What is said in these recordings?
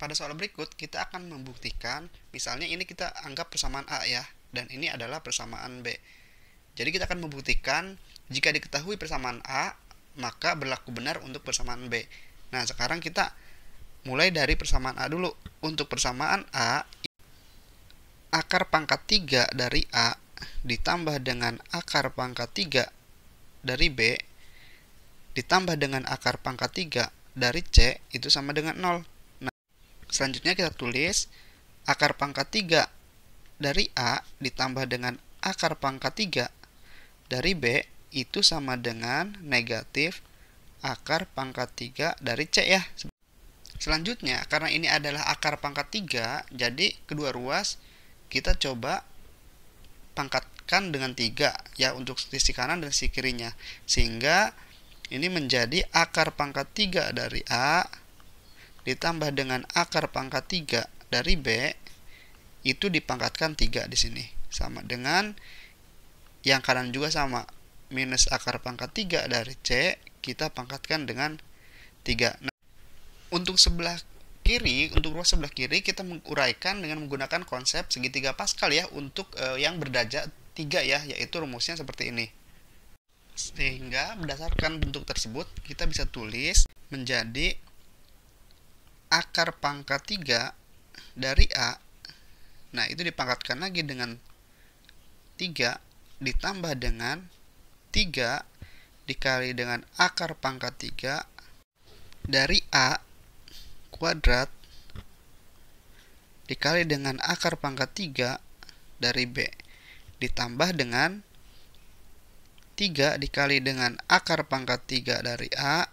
Pada soal berikut, kita akan membuktikan, misalnya ini kita anggap persamaan A ya, dan ini adalah persamaan B. Jadi kita akan membuktikan, jika diketahui persamaan A, maka berlaku benar untuk persamaan B. Nah, sekarang kita mulai dari persamaan A dulu. Untuk persamaan A, akar pangkat 3 dari A ditambah dengan akar pangkat 3 dari B ditambah dengan akar pangkat 3 dari C itu sama dengan 0. Selanjutnya kita tulis akar pangkat 3 dari A ditambah dengan akar pangkat 3 dari B itu sama dengan negatif akar pangkat 3 dari C ya. Selanjutnya, karena ini adalah akar pangkat 3, jadi kedua ruas kita coba pangkatkan dengan 3 ya untuk sisi kanan dan sisi kirinya. Sehingga ini menjadi akar pangkat 3 dari A ditambah dengan akar pangkat 3 dari B itu dipangkatkan 3 di sini sama dengan yang kanan juga sama minus akar pangkat 3 dari C kita pangkatkan dengan 3 nah, untuk sebelah kiri untuk ruas sebelah kiri kita menguraikan dengan menggunakan konsep segitiga Pascal ya untuk e, yang berdajak 3 ya yaitu rumusnya seperti ini sehingga berdasarkan bentuk tersebut kita bisa tulis menjadi akar pangkat 3 dari A. Nah, itu dipangkatkan lagi dengan 3 ditambah dengan 3 dikali dengan akar pangkat 3 dari A kuadrat dikali dengan akar pangkat 3 dari B ditambah dengan 3 dikali dengan akar pangkat 3 dari A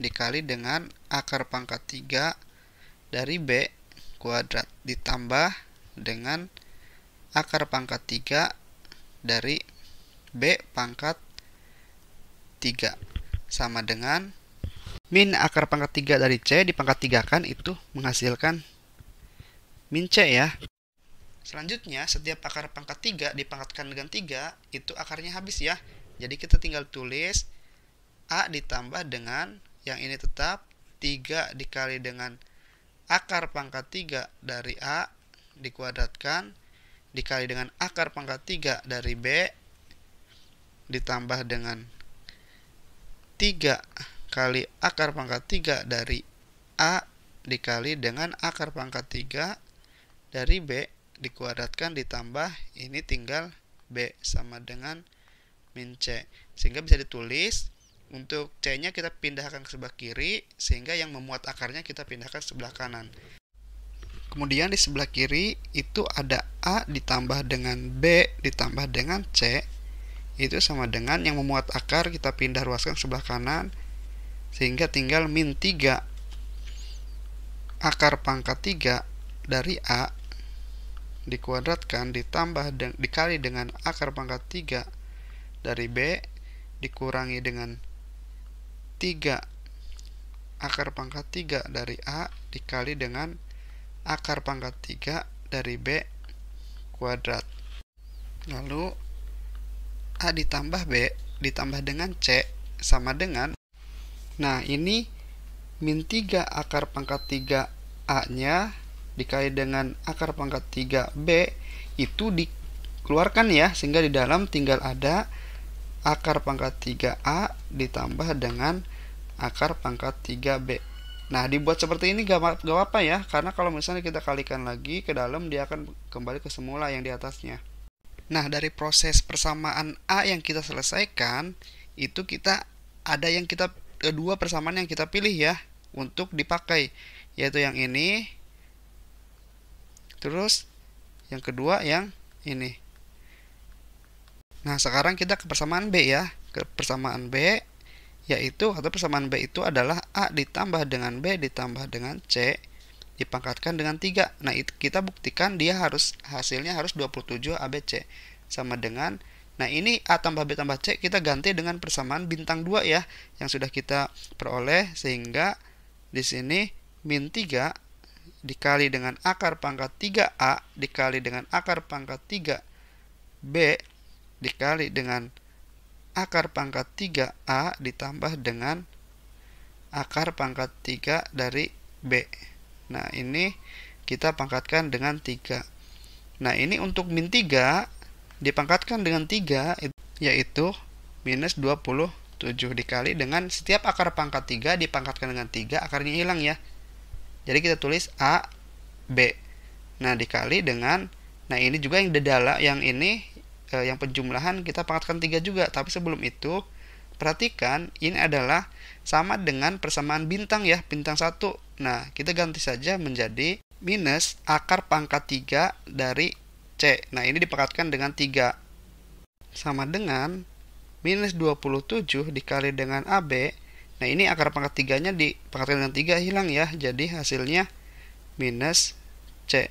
dikali dengan akar pangkat 3 dari B kuadrat ditambah dengan akar pangkat 3 dari B pangkat 3 sama dengan min akar pangkat 3 dari C dipangkat 3 kan itu menghasilkan min C ya. Selanjutnya setiap akar pangkat 3 dipangkatkan dengan 3 itu akarnya habis ya. Jadi kita tinggal tulis A ditambah dengan yang ini tetap 3 dikali dengan akar pangkat 3 dari A dikuadratkan dikali dengan akar pangkat 3 dari B ditambah dengan 3 kali akar pangkat 3 dari A dikali dengan akar pangkat 3 dari B dikuadratkan ditambah ini tinggal B sama dengan min C sehingga bisa ditulis untuk C-nya kita pindahkan ke sebelah kiri, sehingga yang memuat akarnya kita pindahkan ke sebelah kanan. Kemudian di sebelah kiri itu ada A ditambah dengan B ditambah dengan C, itu sama dengan yang memuat akar kita pindah ruaskan ke sebelah kanan, sehingga tinggal min 3 akar pangkat 3 dari A dikuadratkan ditambah dikali dengan akar pangkat 3 dari B dikurangi dengan 3 akar pangkat 3 dari A dikali dengan akar pangkat 3 dari B kuadrat. Lalu A ditambah B ditambah dengan C sama dengan Nah ini min 3 akar pangkat 3 A nya dikali dengan akar pangkat 3 B itu dikeluarkan ya sehingga di dalam tinggal ada akar pangkat 3A ditambah dengan akar pangkat 3B. Nah, dibuat seperti ini gak, gak apa ya, karena kalau misalnya kita kalikan lagi ke dalam, dia akan kembali ke semula yang di atasnya. Nah, dari proses persamaan A yang kita selesaikan, itu kita ada yang kita kedua persamaan yang kita pilih ya untuk dipakai, yaitu yang ini, terus yang kedua yang ini. Nah, sekarang kita ke persamaan B ya persamaan B yaitu atau persamaan B itu adalah A ditambah dengan B ditambah dengan C dipangkatkan dengan 3. Nah, itu kita buktikan dia harus hasilnya harus 27 ABC sama dengan Nah, ini A tambah B tambah C kita ganti dengan persamaan bintang 2 ya yang sudah kita peroleh sehingga di sini min 3 dikali dengan akar pangkat 3A dikali dengan akar pangkat 3B dikali dengan akar pangkat 3A ditambah dengan akar pangkat 3 dari B. Nah, ini kita pangkatkan dengan 3. Nah, ini untuk min 3 dipangkatkan dengan 3, yaitu minus 27 dikali dengan setiap akar pangkat 3 dipangkatkan dengan 3, akarnya hilang ya. Jadi kita tulis A, B. Nah, dikali dengan, nah ini juga yang dedala, yang ini eh, yang penjumlahan kita pangkatkan 3 juga. Tapi sebelum itu, perhatikan ini adalah sama dengan persamaan bintang ya, bintang 1. Nah, kita ganti saja menjadi minus akar pangkat 3 dari C. Nah, ini dipangkatkan dengan 3. Sama dengan minus 27 dikali dengan AB. Nah, ini akar pangkat 3-nya dipangkatkan dengan 3 hilang ya. Jadi hasilnya minus C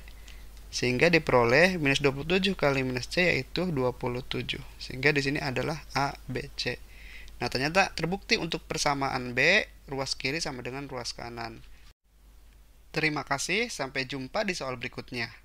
sehingga diperoleh minus 27 kali minus C yaitu 27 sehingga di sini adalah A, B, C nah ternyata terbukti untuk persamaan B ruas kiri sama dengan ruas kanan terima kasih sampai jumpa di soal berikutnya